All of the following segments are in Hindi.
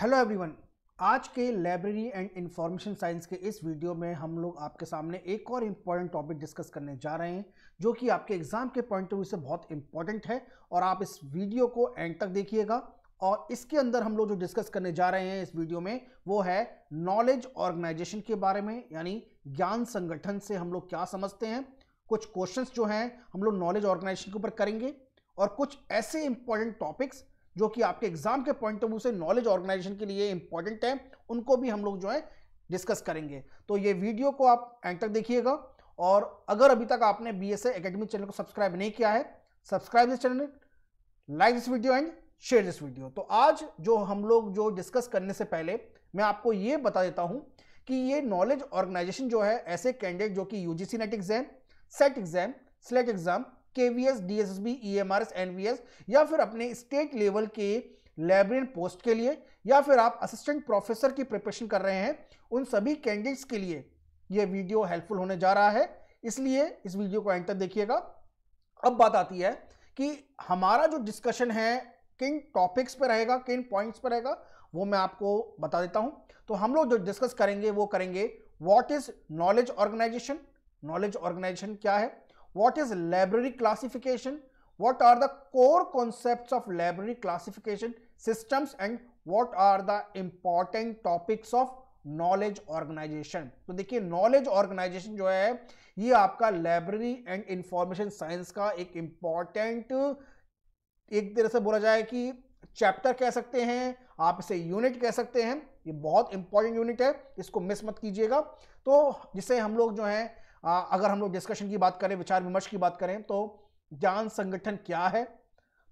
हेलो एवरीवन आज के लाइब्रेरी एंड इंफॉर्मेशन साइंस के इस वीडियो में हम लोग आपके सामने एक और इम्पॉर्टेंट टॉपिक डिस्कस करने जा रहे हैं जो कि आपके एग्ज़ाम के पॉइंट ऑफ व्यू से बहुत इम्पॉर्टेंट है और आप इस वीडियो को एंड तक देखिएगा और इसके अंदर हम लोग जो डिस्कस करने जा रहे हैं इस वीडियो में वो है नॉलेज ऑर्गेनाइजेशन के बारे में यानी ज्ञान संगठन से हम लोग क्या समझते हैं कुछ क्वेश्चंस जो हैं हम लोग नॉलेज ऑर्गेनाइजेशन के ऊपर करेंगे और कुछ ऐसे इंपॉर्टेंट टॉपिक्स जो कि आपके एग्जाम के पॉइंट ऑफ व्यू से नॉलेज ऑर्गेनाइजेशन के लिए इंपॉर्टेंट है उनको भी हम लोग जो है डिस्कस करेंगे तो ये वीडियो को आप एंड तक देखिएगा और अगर अभी तक आपने बी एस चैनल को सब्सक्राइब नहीं किया है subscribe this channel like this video and share this video तो आज जो हम लोग जो डिस्कस करने से पहले मैं आपको ये बता देता हूँ कि ये नॉलेज ऑर्गेनाइजेशन जो है ऐसे कैंडिडेट जो कि UGC NET exam SET exam SLET exam KVS DSB EMRS NVS या फिर अपने स्टेट लेवल के लाइब्रेरियन पोस्ट के लिए या फिर आप असिस्टेंट प्रोफेसर की प्रिपरेशन कर रहे हैं उन सभी कैंडिडेट्स के लिए यह वीडियो हेल्पफुल होने जा रहा है इसलिए इस वीडियो को एंटर देखिएगा अब बात आती है कि हमारा जो डिस्कशन है किन टॉपिक्स पर रहेगा किन पॉइंट्स पर रहेगा वो मैं आपको बता देता हूं तो हम लोग जो डिस्कस करेंगे वो करेंगे what is knowledge organisation knowledge organisation क्या है what is library classification, what are the core concepts of library classification systems and what are the important topics of knowledge organisation तो देखिए नॉलेज ऑर्गेनाइजेशन जो है ये आपका लाइब्रेरी एंड इंफॉर्मेशन साइंस का एक इम्पॉर्टेंट एक तरह से बोला जाए कि चैप्टर कह सकते हैं आप इसे यूनिट कह सकते हैं ये बहुत इंपॉर्टेंट यूनिट है इसको मिस मत कीजिएगा तो जिसे हम लोग जो है आ, अगर हम लोग डिस्कशन की बात करें विचार विमर्श की बात करें तो ज्ञान संगठन क्या है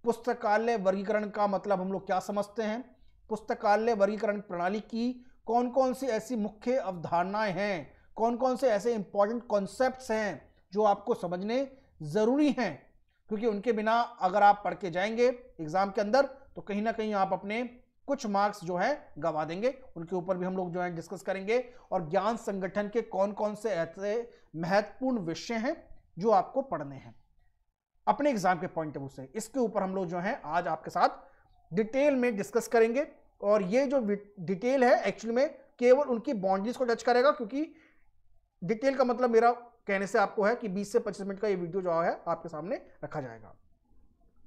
पुस्तकालय वर्गीकरण का मतलब हम लोग क्या समझते हैं पुस्तकालय वर्गीकरण प्रणाली की कौन कौन सी ऐसी मुख्य अवधारणाएं हैं कौन कौन से ऐसे इंपॉर्टेंट कॉन्सेप्ट हैं जो आपको समझने ज़रूरी हैं क्योंकि उनके बिना अगर आप पढ़ के जाएंगे एग्ज़ाम के अंदर तो कहीं ना कहीं आप अपने कुछ मार्क्स जो है गवा देंगे उनके ऊपर भी हम लोग जो है डिस्कस करेंगे और ज्ञान संगठन के कौन कौन से ऐसे महत्वपूर्ण विषय हैं जो आपको पढ़ने हैं अपने एग्जाम के पॉइंट ऑफ व्यू से इसके ऊपर हम लोग जो है आज आपके साथ डिटेल में डिस्कस करेंगे और ये जो डिटेल है एक्चुअली में केवल उनकी बाउंड्रीज को टच करेगा क्योंकि डिटेल का मतलब मेरा कहने से आपको है कि 20 से 25 मिनट का ये वीडियो जो है आपके सामने रखा जाएगा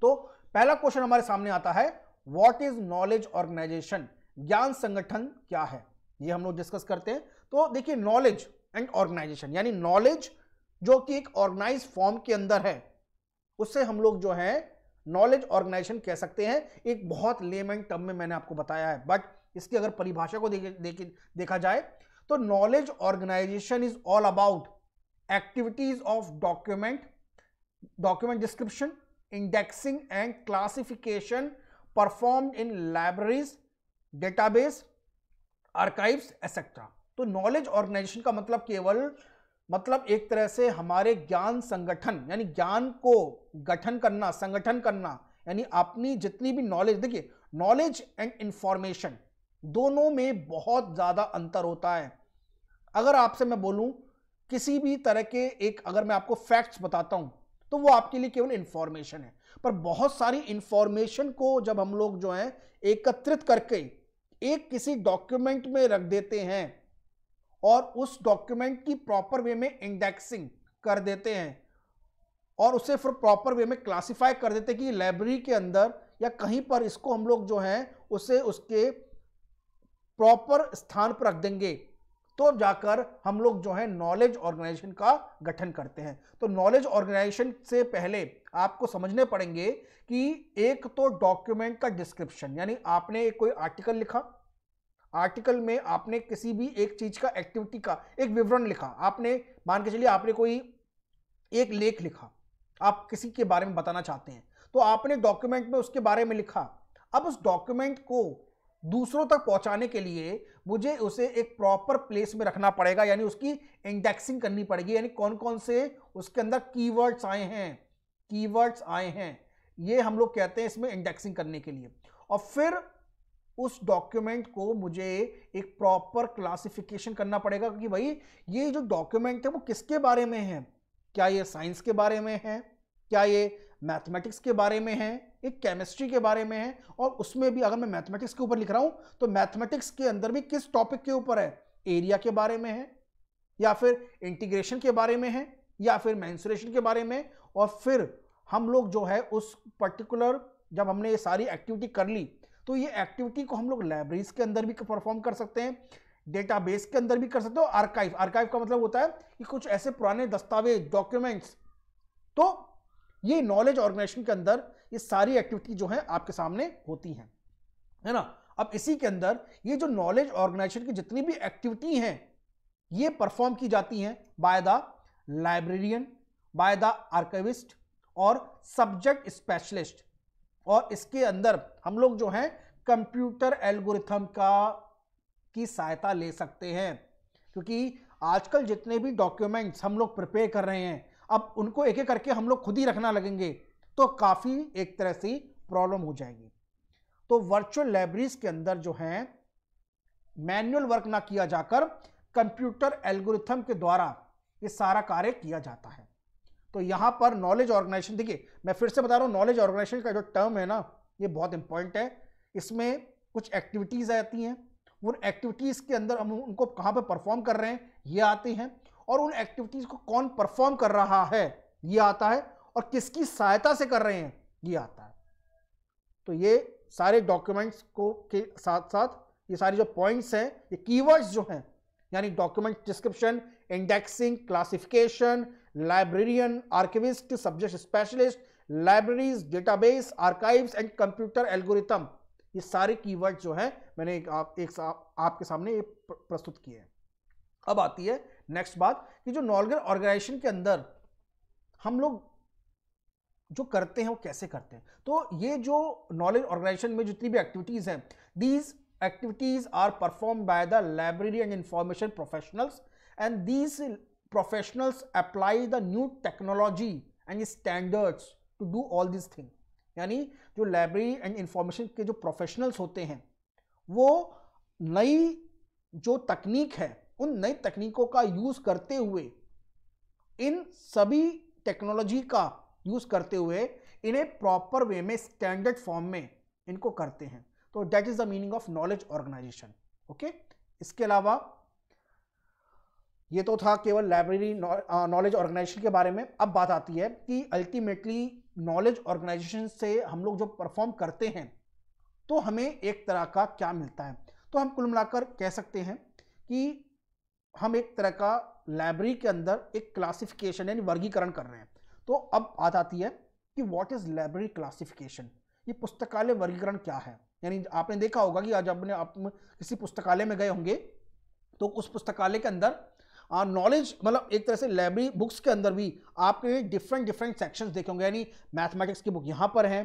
तो पहला क्वेश्चन हमारे सामने आता है व्हाट इज नॉलेज ऑर्गेनाइजेशन ज्ञान संगठन क्या है ये हम लोग डिस्कस करते हैं तो देखिए नॉलेज एंड ऑर्गेनाइजेशन यानी नॉलेज जो कि एक ऑर्गेनाइज फॉर्म के अंदर है उससे हम लोग जो है नॉलेज ऑर्गेनाइजेशन कह सकते हैं एक बहुत लेमेंट टर्म में मैंने आपको बताया है बट इसकी अगर परिभाषा को देखे, देखे, देखा जाए तो knowledge organisation is all about activities of document document description indexing and classification performed in libraries database archives etc तो नॉलेज ऑर्गेनाइजेशन का मतलब केवल मतलब एक तरह से हमारे ज्ञान संगठन यानी ज्ञान को गठन करना संगठन करना यानी अपनी जितनी भी नॉलेज देखिए नॉलेज एंड इंफॉर्मेशन दोनों में बहुत ज़्यादा अंतर होता है अगर आपसे मैं बोलूं किसी भी तरह के एक अगर मैं आपको फैक्ट्स बताता हूं तो वो आपके लिए केवल इंफॉर्मेशन है पर बहुत सारी इंफॉर्मेशन को जब हम लोग जो है एकत्रित करके एक किसी डॉक्यूमेंट में रख देते हैं और उस डॉक्यूमेंट की प्रॉपर वे में इंडेक्सिंग कर देते हैं और उसे फिर प्रॉपर वे में क्लासिफाई कर देते हैं कि लाइब्रेरी के अंदर या कहीं पर इसको हम लोग जो है उसे उसके प्रॉपर स्थान पर रख देंगे तो जाकर हम लोग जो है नॉलेज ऑर्गेनाइजेशन का गठन करते हैं तो नॉलेज ऑर्गेनाइजेशन से पहले आपको समझने पड़ेंगे कि एक तो डॉक्यूमेंट का डिस्क्रिप्शन यानी आपने कोई आर्टिकल लिखा आर्टिकल में आपने किसी भी एक चीज का एक्टिविटी का एक विवरण लिखा आपने मान के चलिए आपने कोई एक लेख लिखा आप किसी के बारे में बताना चाहते हैं तो आपने डॉक्यूमेंट में उसके बारे में लिखा अब उस डॉक्यूमेंट को दूसरों तक पहुंचाने के लिए मुझे उसे एक प्रॉपर प्लेस में रखना पड़ेगा यानी उसकी इंडेक्सिंग करनी पड़ेगी यानी कौन कौन से उसके अंदर कीवर्ड्स आए हैं कीवर्ड्स आए हैं ये हम लोग कहते हैं इसमें इंडेक्सिंग करने के लिए और फिर उस डॉक्यूमेंट को मुझे एक प्रॉपर क्लासिफिकेशन करना पड़ेगा कि भाई ये जो डॉक्यूमेंट है वो किसके बारे में है क्या ये साइंस के बारे में है क्या ये मैथमेटिक्स के बारे में है एक केमिस्ट्री के बारे में है और उसमें भी अगर मैं मैथमेटिक्स के ऊपर लिख रहा हूं तो मैथमेटिक्स के अंदर भी किस टॉपिक के ऊपर है एरिया के बारे में है या फिर इंटीग्रेशन के बारे में है या फिर मैंसुरेशन के बारे में और फिर हम लोग जो है उस पर्टिकुलर जब हमने ये सारी एक्टिविटी कर ली तो ये एक्टिविटी को हम लोग लाइब्रेरीज के अंदर भी परफॉर्म कर सकते हैं डेटाबेस के अंदर भी कर सकते हो आर्काइव आर्काइव का मतलब होता है कि कुछ ऐसे पुराने दस्तावेज डॉक्यूमेंट्स तो ये नॉलेज ऑर्गेनाइजेशन के अंदर ये सारी एक्टिविटी जो है आपके सामने होती हैं है ना अब इसी के अंदर ये जो नॉलेज ऑर्गेनाइजेशन की जितनी भी एक्टिविटी हैं ये परफॉर्म की जाती हैं by the librarian by the archivist और सब्जेक्ट स्पेशलिस्ट और इसके अंदर हम लोग जो हैं कंप्यूटर एल्गोरिथम का की सहायता ले सकते हैं क्योंकि आजकल जितने भी डॉक्यूमेंट्स हम लोग प्रिपेयर कर रहे हैं अब उनको एक एक करके हम लोग खुद ही रखना लगेंगे तो काफ़ी एक तरह से प्रॉब्लम हो जाएगी तो वर्चुअल लाइब्रेरीज के अंदर जो है मैनुअल वर्क ना किया जाकर कंप्यूटर एल्गोरिथम के द्वारा ये सारा कार्य किया जाता है तो यहाँ पर नॉलेज ऑर्गेनाइजेशन देखिए मैं फिर से बता रहा हूँ नॉलेज ऑर्गेनाइजेशन का जो टर्म है ना ये बहुत इंपॉर्टेंट है इसमें कुछ एक्टिविटीज़ आती हैं उन एक्टिविटीज़ के अंदर हम उनको कहाँ पर परफॉर्म कर रहे हैं ये आती हैं और उन एक्टिविटीज को कौन परफॉर्म कर रहा है ये आता है और किसकी सहायता से कर रहे हैं ये आता है तो ये सारे डॉक्यूमेंट्स को के साथ साथ ये सारी जो पॉइंट्स हैं ये कीवर्ड्स जो हैं यानी document description indexing classification librarian archivist subject specialist libraries database archives and computer algorithm ये सारे कीवर्ड्स जो हैं मैंने एक आप एक आपके सामने ये प्रस्तुत किए हैं अब आती है नेक्स्ट बात कि जो नॉलगर ऑर्गेनाइजेशन के अंदर हम लोग जो करते हैं वो कैसे करते हैं तो ये जो नॉलेज ऑर्गेनाइजेशन में जितनी भी एक्टिविटीज़ हैं these activities are perform by the library and information professionals and these professionals apply the new technology and standards to do all this thing यानी जो लाइब्रेरी एंड इंफॉर्मेशन के जो प्रोफेशनल्स होते हैं वो नई जो तकनीक है उन नई तकनीकों का यूज़ करते हुए इन सभी टेक्नोलॉजी का यूज़ करते हुए इन्हें प्रॉपर वे में स्टैंडर्ड फॉर्म में इनको करते हैं तो that is the meaning of knowledge organisation okay इसके अलावा ये तो था केवल लाइब्रेरी नॉलेज ऑर्गेनाइजेशन के बारे में अब बात आती है कि अल्टीमेटली नॉलेज ऑर्गेनाइजेशन से हम लोग जो परफॉर्म करते हैं तो हमें एक तरह का क्या मिलता है तो हम कुल मिलाकर कह सकते हैं कि हम एक तरह का लाइब्रेरी के अंदर एक क्लासिफिकेशन यानी वर्गीकरण कर रहे हैं तो अब बात आती है कि व्हाट इज़ लाइब्रेरी क्लासिफिकेशन ये पुस्तकालय वर्गीकरण क्या है यानी आपने देखा होगा कि आज अपने आप किसी पुस्तकालय में गए होंगे तो उस पुस्तकालय के अंदर नॉलेज मतलब एक तरह से लाइब्रेरी बुक्स के अंदर भी आपके डिफरेंट डिफरेंट सेक्शंस देखे होंगे यानी मैथमेटिक्स की बुक यहाँ पर है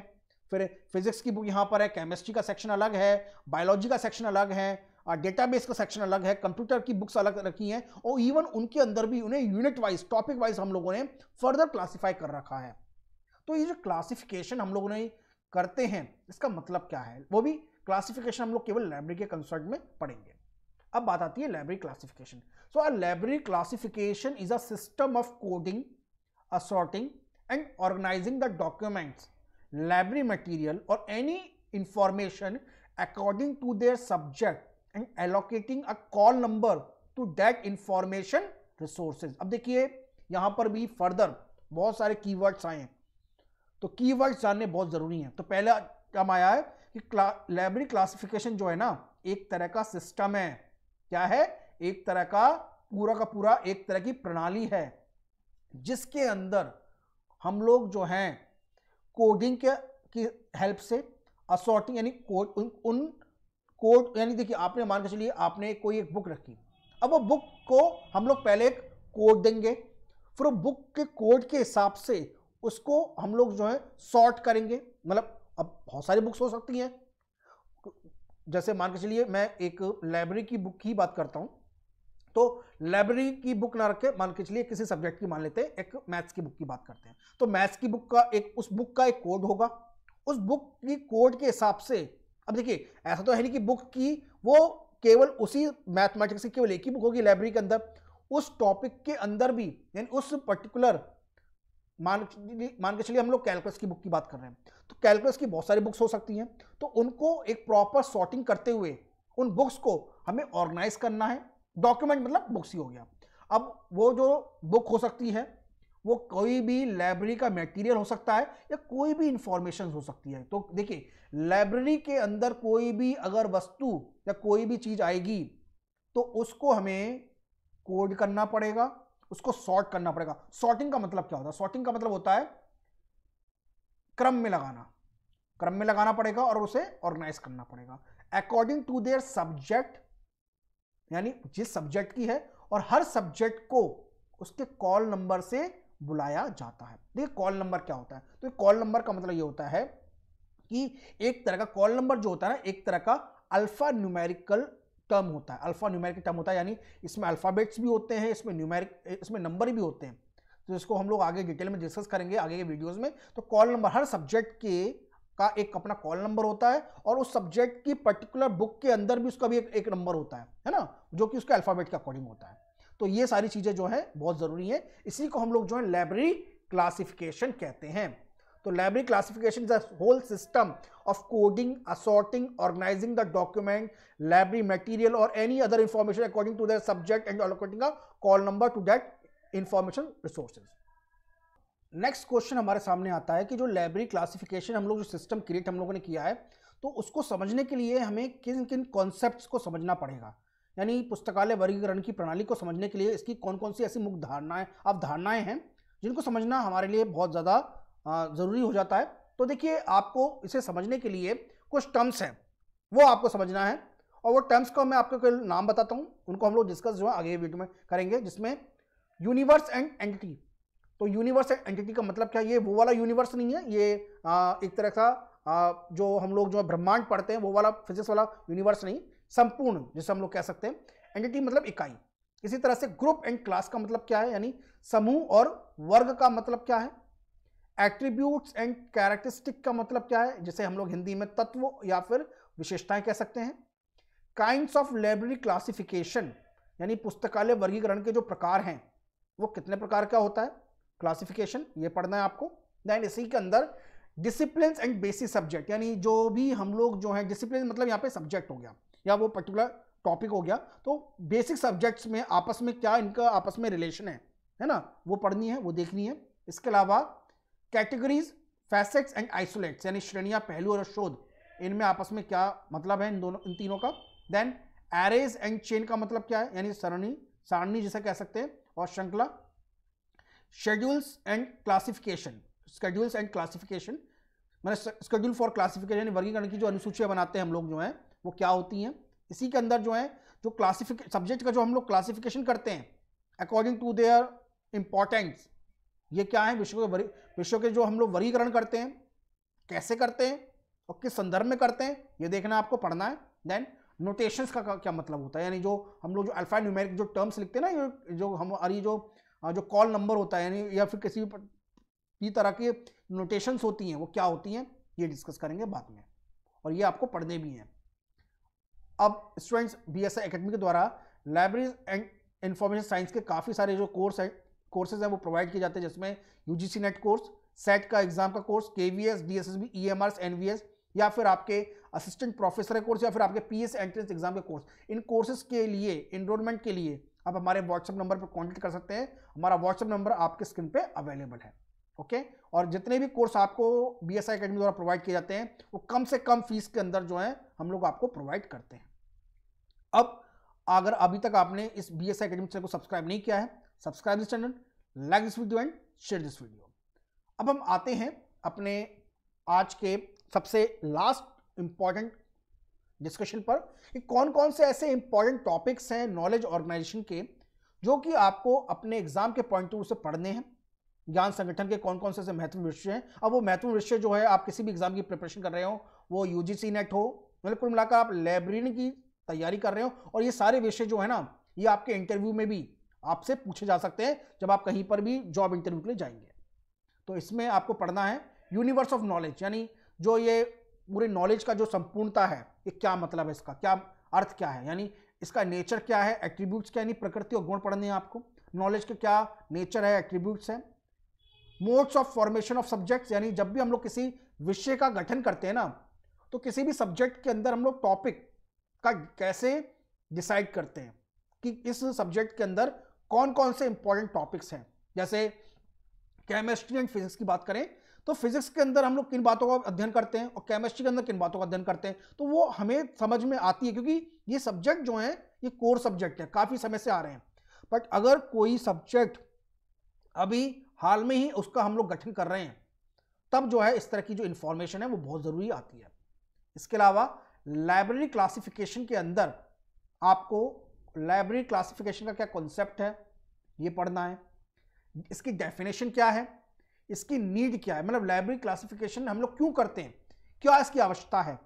फिर फिजिक्स की बुक यहाँ पर है केमिस्ट्री का सेक्शन अलग है बायोलॉजी का सेक्शन अलग है डेटाबेस का सेक्शन अलग है कंप्यूटर की बुक्स अलग रखी हैं और इवन उनके अंदर भी उन्हें यूनिट वाइज टॉपिक वाइज हम लोगों ने फर्दर क्लासीफाई कर रखा है तो ये जो क्लासिफिकेशन हम लोगों ने करते हैं इसका मतलब क्या है वो भी क्लासिफिकेशन हम लोग केवल लाइब्रेरी के कंसर्ट में पढ़ेंगे अब बात आती है library classification so a library classification is a system of coding assorting and organising the documents library material और any information according to their subject and allocating a call number to that information resources अब देखिए यहां पर भी फर्दर बहुत सारे कीवर्ड्स आए हैं तो कीवर्ड्स जानने बहुत ज़रूरी हैं तो पहला काम आया है कि लाइब्रेरी क्लासिफिकेशन जो है ना एक तरह का सिस्टम है क्या है एक तरह का पूरा का पूरा एक तरह की प्रणाली है जिसके अंदर हम लोग जो हैं कोडिंग के की हेल्प से असॉर्टिंग यानी उन कोड यानी देखिए आपने मान के चलिए आपने कोई एक बुक रखी अब वो बुक को हम लोग पहले एक कोड देंगे फिर वो बुक के कोड के हिसाब से उसको हम लोग जो है सॉर्ट करेंगे मतलब अब बहुत सारी बुक्स हो सकती हैं जैसे मान के चलिए मैं एक लाइब्रेरी की बुक की बात करता हूँ तो लाइब्रेरी की बुक ना रखे मान के चलिए किसी सब्जेक्ट की मान लेते हैं एक मैथ्स की बुक की बात करते हैं तो मैथ्स की बुक का एक उस बुक का एक कोड होगा उस बुक की कोड के हिसाब से अब देखिए ऐसा तो है नहीं कि बुक की वो केवल उसी मैथमेटिक्स की केवल एक ही बुक होगी लाइब्रेरी के अंदर उस टॉपिक के अंदर भी यानी उस पर्टिकुलर मान मान के चलिए हम लोग कैलकुलस की बुक की बात कर रहे हैं तो कैलकुलस की बहुत सारी बुक्स हो सकती हैं तो उनको एक प्रॉपर सॉर्टिंग करते हुए उन बुक्स को हमें ऑर्गेनाइज करना है डॉक्यूमेंट मतलब बुक्स ही हो गया अब वो जो बुक हो सकती है वो कोई भी लाइब्रेरी का मटेरियल हो सकता है या कोई भी इंफॉर्मेशन हो सकती है तो देखिए लाइब्रेरी के अंदर कोई भी अगर वस्तु या कोई भी चीज़ आएगी तो उसको हमें कोड करना पड़ेगा उसको सॉर्ट करना पड़ेगा सॉर्टिंग का मतलब क्या होता है सॉर्टिंग का मतलब होता है क्रम में लगाना क्रम में लगाना पड़ेगा और उसे ऑर्गेनाइज करना पड़ेगा अकॉर्डिंग टू देयर सब्जेक्ट यानी जिस सब्जेक्ट की है और हर सब्जेक्ट को उसके कॉल नंबर से बुलाया जाता है देखिए कॉल नंबर क्या होता है तो कॉल नंबर का मतलब ये होता है कि एक तरह का कॉल नंबर जो होता है ना एक तरह का अल्फा न्यूमेरिकल टर्म होता है अल्फा न्यूमेरिकल टर्म होता है यानी इसमें अल्फ़ाबेट्स भी होते हैं इसमें न्यूमेरिक इसमें नंबर भी होते हैं तो इसको हम लोग आगे डिटेल में डिस्कस करेंगे आगे के वीडियोस में तो कॉल नंबर हर सब्जेक्ट के का एक अपना कॉल नंबर होता है और उस सब्जेक्ट की पर्टिकुलर बुक के अंदर भी उसका भी एक, एक नंबर होता है है ना जो कि उसके अल्फाबेट के अकॉर्डिंग होता है तो ये सारी चीज़ें जो है बहुत ज़रूरी है इसी को हम लोग जो है लाइब्रेरी क्लासिफिकेशन कहते हैं तो library classification is a whole system of coding assorting organising the document library material और any other information according to their subject and according call number to that information resources next question हमारे सामने आता है कि जो लाइब्रेरी क्लासिफिकेशन हम लोग जो सिस्टम क्रिएट हम लोगों ने किया है तो उसको समझने के लिए हमें किन किन कॉन्सेप्ट्स को समझना पड़ेगा यानी पुस्तकालय वर्गीकरण की प्रणाली को समझने के लिए इसकी कौन कौन सी ऐसी मुख्य धारणाएं अवधारणाएं हैं जिनको समझना हमारे लिए बहुत ज़्यादा ज़रूरी हो जाता है तो देखिए आपको इसे समझने के लिए कुछ टर्म्स हैं वो आपको समझना है और वो टर्म्स का मैं आपको कोई नाम बताता हूँ उनको हम लोग डिस्कस जो है आगे वीडियो में करेंगे जिसमें यूनिवर्स एंड एंटिटी तो यूनिवर्स एंड एंटिटी का मतलब क्या ये वो वाला यूनिवर्स नहीं है ये एक तरह का जो हम लोग जो ब्रह्मांड पढ़ते हैं वो वाला फिजिक्स वाला यूनिवर्स नहीं संपूर्ण जिसे हम लोग कह सकते हैं एंटिटी मतलब इकाई इसी तरह से ग्रुप एंड क्लास का मतलब क्या है यानी समूह और वर्ग का मतलब क्या है एट्रीब्यूट्स एंड कैरेक्टरिस्टिक का मतलब क्या है जिसे हम लोग हिंदी में तत्व या फिर विशेषताएं कह सकते हैं काइंड ऑफ लाइब्रेरी क्लासिफिकेशन यानी पुस्तकालय वर्गीकरण के जो प्रकार हैं वो कितने प्रकार का होता है क्लासिफिकेशन ये पढ़ना है आपको दैन इसी के अंदर डिसिप्लिन एंड बेसिक सब्जेक्ट यानी जो भी हम लोग जो है डिसिप्लिन मतलब यहाँ पे सब्जेक्ट हो गया या वो पर्टिकुलर टॉपिक हो गया तो बेसिक सब्जेक्ट्स में आपस में क्या इनका आपस में रिलेशन है है ना वो पढ़नी है वो देखनी है इसके अलावा कैटेगरीज फैसेट्स एंड आइसोलेट्स यानी श्रेणियाँ पहलू और शोध इनमें आपस में क्या मतलब है इन दोनों इन तीनों का देन एरेज एंड चेन का मतलब क्या है यानी सरणी सारणी जिसे कह सकते हैं और श्रृंखला schedules and classification schedules and classification मैंने स्केड्यूल फॉर क्लासिफिकेशन वर्गीकरण की जो अनुसूचियाँ बनाते हैं हम लोग जो हैं वो क्या होती हैं इसी के अंदर जो है जो क्लासिफिक सब्जेक्ट का जो हम लोग क्लासिफिकेशन करते हैं अकॉर्डिंग टू देयर इम्पॉर्टेंस ये क्या है विषयों के विषयों के जो हम लोग वर्गीकरण करते हैं कैसे करते हैं और किस संदर्भ में करते हैं ये देखना आपको पढ़ना है देन नोटेशन का क्या मतलब होता है यानी जो हम लोग जो अल्फा न्यूमेरिक जो टर्म्स लिखते हैं ना ये जो हम और जो जो कॉल नंबर होता है यानी या फिर किसी भी तरह की नोटेशंस होती हैं वो क्या होती हैं ये डिस्कस करेंगे बाद में और ये आपको पढ़ने भी हैं अब स्टूडेंट्स बी एस अकेडमी के द्वारा लाइब्रेरीज एंड इंफॉर्मेशन साइंस के काफ़ी सारे जो कोर्स हैं कोर्सेज हैं वो प्रोवाइड किए जाते हैं जिसमें U G C NET course SET का एग्जाम का course K V S D S S B E M R N V S या फिर आपके असिस्टेंट प्रोफेसर के कोर्स या फिर आपके पी एस एंट्रेंस एग्जाम के कोर्स इन कोर्सेज के लिए इनरोलमेंट के लिए आप हमारे व्हाट्सअप नंबर पर कॉन्टेक्ट कर सकते हैं हमारा व्हाट्सअप नंबर आपके स्क्रीन पर अवेलेबल है ओके okay? और जितने भी कोर्स आपको बी एस आई अकेडमी द्वारा प्रोवाइड किए जाते हैं वो कम से कम फीस के अंदर जो है हम लोग आपको प्रोवाइड करते हैं अब अगर अभी तक आपने इस बी एस अकेडमी चैनल को सब्सक्राइब नहीं किया है subscribe this channel like this video and share this video अब हम आते हैं अपने आज के सबसे लास्ट इंपॉर्टेंट डिस्कशन पर कि कौन कौन से ऐसे इंपॉर्टेंट टॉपिक्स हैं नॉलेज ऑर्गेनाइजेशन के जो कि आपको अपने एग्जाम के पॉइंट ऑफ व्यू से पढ़ने हैं ज्ञान संगठन के कौन कौन से ऐसे महत्वपूर्ण विषय हैं अब वो महत्वपूर्ण विषय जो है आप किसी भी एग्जाम की प्रिपरेशन कर रहे हो वो यूजीसी नेट हो मतलब कुल मिलाकर आप लाइब्रेरी की तैयारी कर रहे हो और ये सारे विषय जो है ना ये आपके इंटरव्यू में भी आपसे पूछे जा सकते हैं जब आप कहीं पर भी जॉब इंटरव्यू के लिए जाएंगे तो इसमें आपको पढ़ना है यूनिवर्स ऑफ नॉलेज यानी जो ये पूरे नॉलेज का जो संपूर्णता है ये क्या मतलब है इसका क्या अर्थ क्या है यानी इसका नेचर क्या है एट्रीब्यूट्स क्या यानी प्रकृति और गुण पढ़ने हैं आपको नॉलेज के क्या नेचर है एट्रीब्यूट्स हैं modes of formation of subjects यानी जब भी हम लोग किसी विषय का गठन करते हैं ना तो किसी भी सब्जेक्ट के अंदर हम लोग टॉपिक का कैसे डिसाइड करते हैं कि इस सब्जेक्ट के अंदर कौन कौन से इंपॉर्टेंट टॉपिक्स हैं जैसे केमिस्ट्री एंड फिजिक्स की बात करें तो फिजिक्स के अंदर हम लोग किन बातों का अध्ययन करते हैं और केमिस्ट्री के अंदर किन बातों का अध्ययन करते हैं तो वो हमें समझ में आती है क्योंकि ये सब्जेक्ट जो है ये कोर सब्जेक्ट है काफ़ी समय से आ रहे हैं बट अगर कोई सब्जेक्ट अभी हाल में ही उसका हम लोग गठन कर रहे हैं तब जो है इस तरह की जो इन्फॉर्मेशन है वो बहुत ज़रूरी आती है इसके अलावा लाइब्रेरी क्लासिफिकेशन के अंदर आपको लाइब्रेरी क्लासिफिकेशन का क्या कॉन्सेप्ट है ये पढ़ना है इसकी डेफिनेशन क्या है इसकी नीड क्या है मतलब लाइब्रेरी क्लासिफिकेशन हम लोग क्यों करते हैं क्या इसकी आवश्यकता है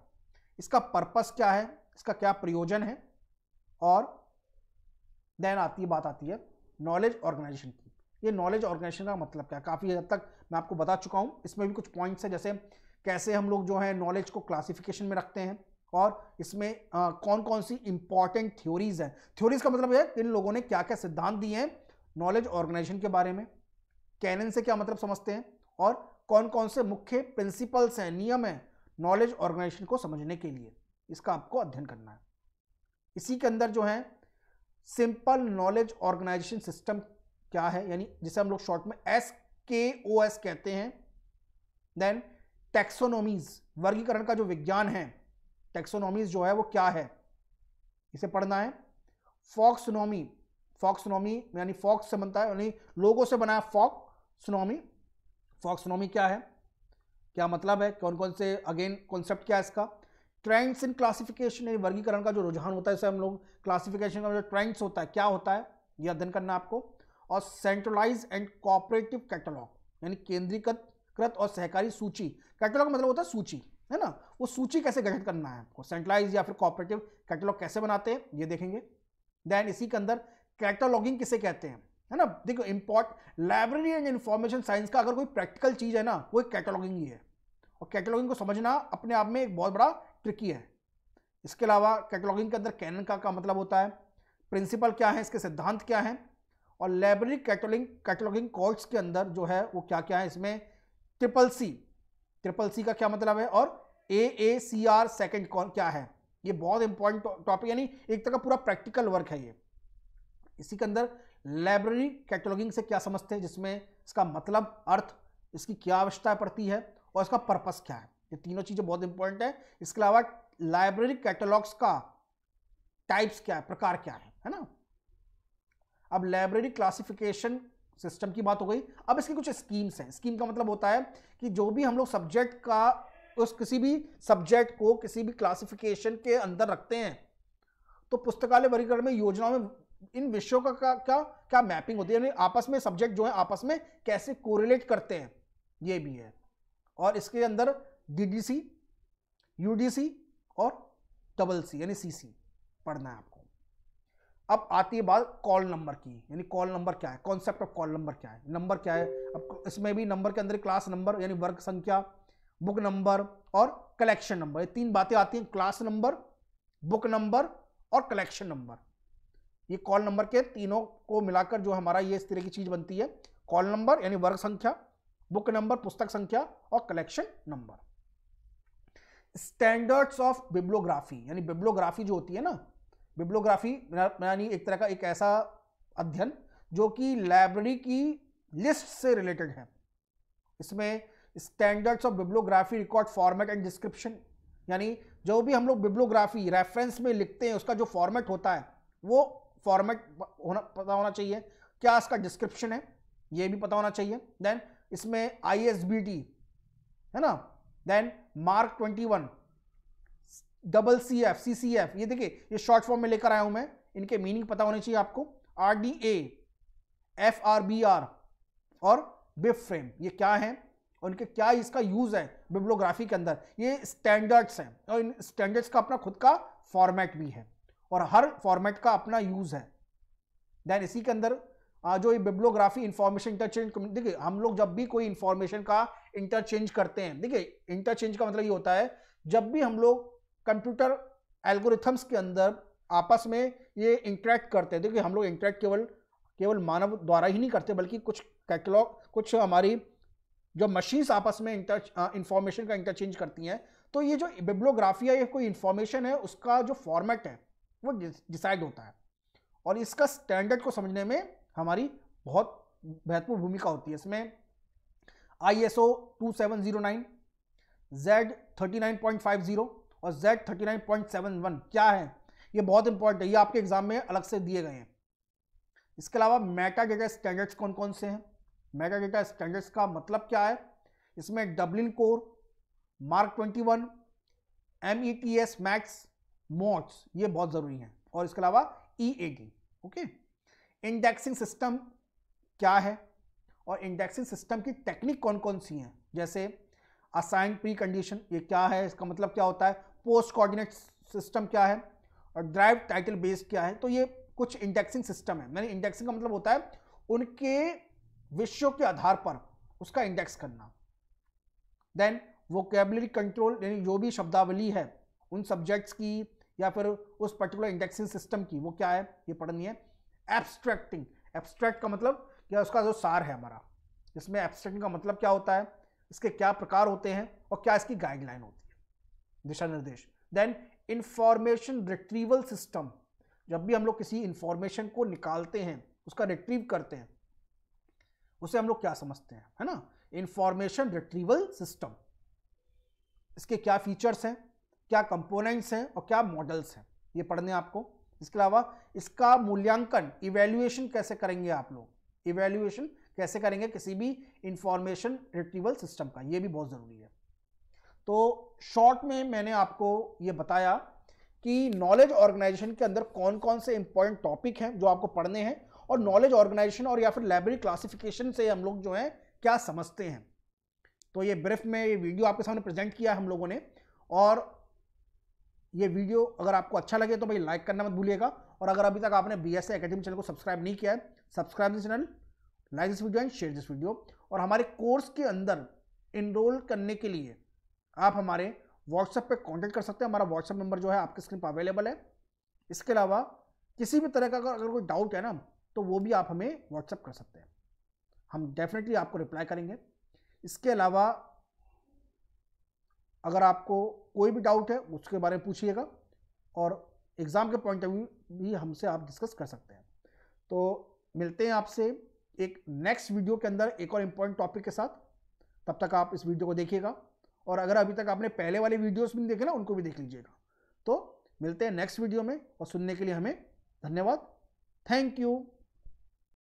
इसका पर्पस क्या है इसका क्या प्रयोजन है और देन आती है बात आती है नॉलेज ऑर्गेनाइजेशन की ये नॉलेज ऑर्गेनाइजेशन का मतलब क्या है काफ़ी हद तक मैं आपको बता चुका हूँ इसमें भी कुछ पॉइंट्स हैं जैसे कैसे हम लोग जो है नॉलेज को क्लासिफिकेशन में रखते हैं और इसमें आ, कौन कौन सी इंपॉर्टेंट थ्योरीज हैं थ्योरीज का मतलब है इन लोगों ने क्या क्या सिद्धांत दिए हैं नॉलेज ऑर्गेनाइजेशन के बारे में कैनन से क्या मतलब समझते हैं और कौन कौन से मुख्य प्रिंसिपल्स हैं नियम हैं नॉलेज ऑर्गेनाइजेशन को समझने के लिए इसका आपको अध्ययन करना है इसी के अंदर जो है सिंपल नॉलेज ऑर्गेनाइजेशन सिस्टम क्या है यानी जिसे हम लोग शॉर्ट में एस के ओ एस कहते हैं देन टैक्सोनोमीज वर्गीकरण का जो विज्ञान है टेक्सोनॉमीज जो है वो क्या है इसे पढ़ना है फॉक्सनॉमी फॉक्सनॉमी यानी फॉक्स से बनता है यानी लोगों से बनाया फॉक्सनॉमी फॉक्सनॉमी क्या है क्या मतलब है कौन कौन से अगेन कॉन्सेप्ट क्या है इसका ट्रेंड्स इन क्लासिफिकेशन यानी वर्गीकरण का जो रुझान होता है इसे हम लोग क्लासिफिकेशन का जो ट्रेंड्स होता है क्या होता है यह अध्ययन करना है आपको और सेंट्रलाइज एंड कॉपरेटिव कैटलॉग यानी केंद्रीकृत कृत और सहकारी सूची कैटलॉग मतलब होता है सूची है ना वो सूची कैसे गठित करना है आपको सेंट्रलाइज या फिर कॉपरेटिव कैटलॉग कैसे बनाते हैं ये देखेंगे देन इसी के अंदर कैटलॉगिंग किसे कहते हैं है ना देखो import library and information science का अगर कोई प्रैक्टिकल चीज़ है ना वो एक कैटलॉगिंग ही है और कैटलॉगिंग को समझना अपने आप में एक बहुत बड़ा ट्रिकी है इसके अलावा कैटलॉगिंग के अंदर कैनन का, का मतलब होता है प्रिंसिपल क्या है इसके सिद्धांत क्या हैं और लाइब्रेरी कैटलॉगिंग कैटलॉगिंग कोर्ट्स के अंदर जो है वो क्या क्या है इसमें ट्रिपल सी ट्रिपल सी का क्या मतलब है और ए ए सी आर सेकेंड कौन क्या है ये बहुत इंपॉर्टेंट टॉपिक यानी एक तरह का पूरा प्रैक्टिकल वर्क है ये इसी के अंदर लाइब्रेरी कैटलॉगिंग से क्या समझते हैं जिसमें इसका मतलब अर्थ इसकी क्या आवश्यकता पड़ती है और इसका पर्पस क्या है ये तीनों चीज़ें बहुत इंपॉर्टेंट है इसके अलावा लाइब्रेरी कैटलॉग्स का टाइप्स क्या है प्रकार क्या है है ना अब लाइब्रेरी क्लासिफिकेशन सिस्टम की बात हो गई अब इसकी कुछ स्कीम्स हैं स्कीम का मतलब होता है कि जो भी हम लोग सब्जेक्ट का उस किसी भी सब्जेक्ट को किसी भी क्लासिफिकेशन के अंदर रखते हैं तो पुस्तकालय वर्गीकरण में योजनाओं में इन विषयों का क्या क्या, क्या मैपिंग होती है आपस में सब्जेक्ट जो है आपस में कैसे कोरिलेट करते हैं ये भी है और इसके अंदर डी यूडीसी और डबल सी यानी सीसी पढ़ना है आपको अब आती है बात कॉल नंबर की यानी कॉल नंबर क्या है कॉन्सेप्ट ऑफ कॉल नंबर क्या है नंबर क्या है अब इसमें भी नंबर के अंदर क्लास नंबर यानी वर्ग संख्या बुक नंबर और कलेक्शन नंबर ये तीन बातें आती हैं क्लास नंबर बुक नंबर और कलेक्शन नंबर ये कॉल नंबर के तीनों को मिलाकर जो हमारा ये इस तरह की चीज़ बनती है कॉल नंबर यानी वर्ग संख्या बुक नंबर पुस्तक संख्या और collection number standards of bibliography यानी बिब्लोग्राफी जो होती है ना बिब्लोग्राफी यानी एक तरह का एक ऐसा अध्ययन जो कि लाइब्रेरी की लिस्ट से रिलेटेड है इसमें standards of bibliography record format and description यानी जो भी हम लोग बिब्लोग्राफी रेफरेंस में लिखते हैं उसका जो फॉर्मेट होता है वो फॉर्मेट होना पता होना चाहिए क्या इसका डिस्क्रिप्शन है ये भी पता होना चाहिए देन इसमें आई है ना then MARC twenty one double C F C C F ये देखिए ये शॉर्ट फॉर्म में लेकर आया हूं मैं इनके मीनिंग पता होने चाहिए आपको R D A F R B R और बिफ फ्रेम ये क्या है और इनके क्या इसका यूज है बिब्लोग्राफी के अंदर ये स्टैंडर्ड्स हैं और इन स्टैंडर्ड्स का अपना खुद का फॉर्मेट भी है और हर फॉर्मेट का अपना यूज है देन इसी के अंदर जो ये बिब्लोग्राफी इंफॉर्मेशन इंटरचेंज देखिए हम लोग जब भी कोई इंफॉर्मेशन का इंटरचेंज करते हैं देखिए इंटरचेंज का मतलब ये होता है जब भी हम लोग कंप्यूटर एल्गोरिथम्स के अंदर आपस में ये इंटरेक्ट करते हैं देखिए हम लोग इंटरेक्ट केवल केवल मानव द्वारा ही नहीं करते बल्कि कुछ कैटलॉग कुछ हमारी जो मशीन्स आपस में इंटर इंफॉर्मेशन का इंटरचेंज करती हैं तो ये जो बिब्लोग्राफिया या कोई इन्फॉर्मेशन है उसका जो फॉर्मेट है वो डिसाइड होता है और इसका स्टैंडर्ड को समझने में हमारी बहुत महत्वपूर्ण भूमिका होती है इसमें I S O two seven zero nine Z thirty nine point five zero और Z 39.71 क्या है ये बहुत इंपॉर्टेंट है ये आपके एग्जाम में अलग से दिए गए हैं इसके अलावा मेटा डेटा स्टैंडर्ड्स कौन कौन से हैं मेटा डेटा स्टैंडर्ड्स का मतलब क्या है इसमें Dublin Core MARC twenty one M E T S METS MODS ये बहुत ज़रूरी हैं और इसके अलावा E A D okay indexing system क्या है और इंडेक्सिंग सिस्टम की टेक्निक कौन कौन सी हैं जैसे असाइन प्री कंडीशन ये क्या है इसका मतलब क्या होता है पोस्ट कोऑर्डिनेट सिस्टम क्या है और ड्राइव टाइटल बेस क्या है तो ये कुछ इंडेक्सिंग सिस्टम है मैंने इंडेक्सिंग का मतलब होता है उनके विषयों के आधार पर उसका इंडेक्स करना देन वोकेबलरी कंट्रोल यानी जो भी शब्दावली है उन सब्जेक्ट्स की या फिर उस पर्टिकुलर इंडेक्सिंग सिस्टम की वो क्या है ये पढ़नी है एब्स्ट्रैक्टिंग एब्स्ट्रैक्ट का मतलब क्या उसका जो सार है हमारा इसमें एब्स्ट्रैक्टिंग का मतलब क्या होता है इसके क्या प्रकार होते हैं और क्या इसकी गाइडलाइन होती है दिशा निर्देश देन इंफॉर्मेशन रिट्रीवल सिस्टम जब भी हम लोग किसी इंफॉर्मेशन को निकालते हैं उसका रिट्रीव करते हैं उसे हम लोग क्या समझते हैं है ना इंफॉर्मेशन रिट्रीवल सिस्टम इसके क्या फीचर्स हैं क्या कंपोनेंट्स हैं और क्या मॉडल्स हैं ये पढ़ने आपको इसके अलावा इसका मूल्यांकन इवेल्युएशन कैसे करेंगे आप लोग इवेल्युएशन कैसे करेंगे किसी भी इंफॉर्मेशन रिट्रीवल सिस्टम का ये भी बहुत ज़रूरी है तो शॉर्ट में मैंने आपको ये बताया कि नॉलेज ऑर्गेनाइजेशन के अंदर कौन कौन से इंपॉर्टेंट टॉपिक हैं जो आपको पढ़ने हैं और नॉलेज ऑर्गेनाइजेशन और या फिर लाइब्रेरी क्लासिफिकेशन से हम लोग जो है क्या समझते हैं तो ये ब्रीफ में ये वीडियो आपके सामने प्रेजेंट किया हम लोगों ने और ये वीडियो अगर आपको अच्छा लगे तो भाई लाइक करना मत भूलिएगा और अगर अभी तक आपने बी एस एकेडमी चैनल को सब्सक्राइब नहीं किया है subscribe this channel like this video and share this video और हमारे कोर्स के अंदर इनरोल करने के लिए आप हमारे व्हाट्सएप पे कांटेक्ट कर सकते हैं हमारा व्हाट्सएप नंबर जो है आपके स्क्रीन पर अवेलेबल है इसके अलावा किसी भी तरह का अगर अगर कोई डाउट है ना तो वो भी आप हमें व्हाट्सएप कर सकते हैं हम डेफिनेटली आपको रिप्लाई करेंगे इसके अलावा अगर आपको कोई भी डाउट है उसके बारे में पूछिएगा और एग्ज़ाम के पॉइंट ऑफ व्यू भी हमसे आप डिस्कस कर सकते हैं तो मिलते हैं आपसे एक नेक्स्ट वीडियो के अंदर एक और इम्पॉर्टेंट टॉपिक के साथ तब तक आप इस वीडियो को देखिएगा और अगर अभी तक आपने पहले वाले वीडियोस भी नहीं देखे ना उनको भी देख लीजिएगा तो मिलते हैं नेक्स्ट वीडियो में और सुनने के लिए हमें धन्यवाद थैंक यू